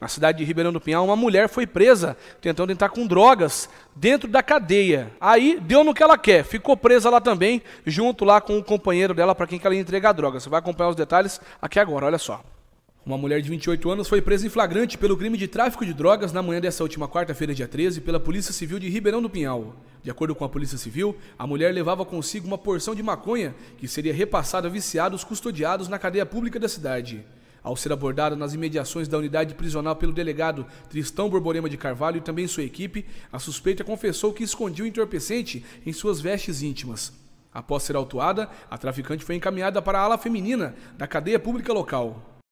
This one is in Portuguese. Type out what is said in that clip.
na cidade de Ribeirão do Pinhal, uma mulher foi presa tentando entrar com drogas dentro da cadeia. Aí deu no que ela quer, ficou presa lá também, junto lá com o companheiro dela para quem que ela ia entregar drogas. Você vai acompanhar os detalhes aqui agora, olha só. Uma mulher de 28 anos foi presa em flagrante pelo crime de tráfico de drogas na manhã dessa última quarta-feira, dia 13, pela Polícia Civil de Ribeirão do Pinhal. De acordo com a Polícia Civil, a mulher levava consigo uma porção de maconha que seria repassada a viciados custodiados na cadeia pública da cidade. Ao ser abordado nas imediações da unidade prisional pelo delegado Tristão Borborema de Carvalho e também sua equipe, a suspeita confessou que escondia o entorpecente em suas vestes íntimas. Após ser autuada, a traficante foi encaminhada para a ala feminina da cadeia pública local.